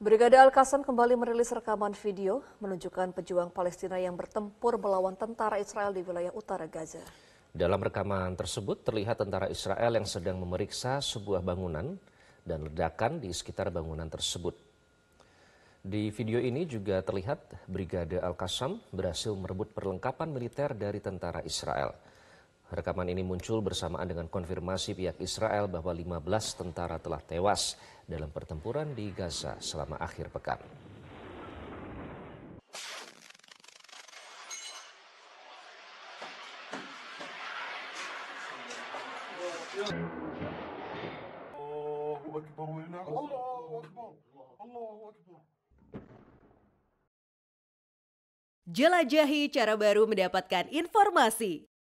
Brigade Al-Qassam kembali merilis rekaman video menunjukkan pejuang Palestina yang bertempur melawan tentara Israel di wilayah utara Gaza. Dalam rekaman tersebut terlihat tentara Israel yang sedang memeriksa sebuah bangunan dan ledakan di sekitar bangunan tersebut. Di video ini juga terlihat Brigade Al-Qassam berhasil merebut perlengkapan militer dari tentara Israel. Rekaman ini muncul bersamaan dengan konfirmasi pihak Israel bahwa 15 tentara telah tewas dalam pertempuran di Gaza selama akhir pekan. Jelajahi cara baru mendapatkan informasi.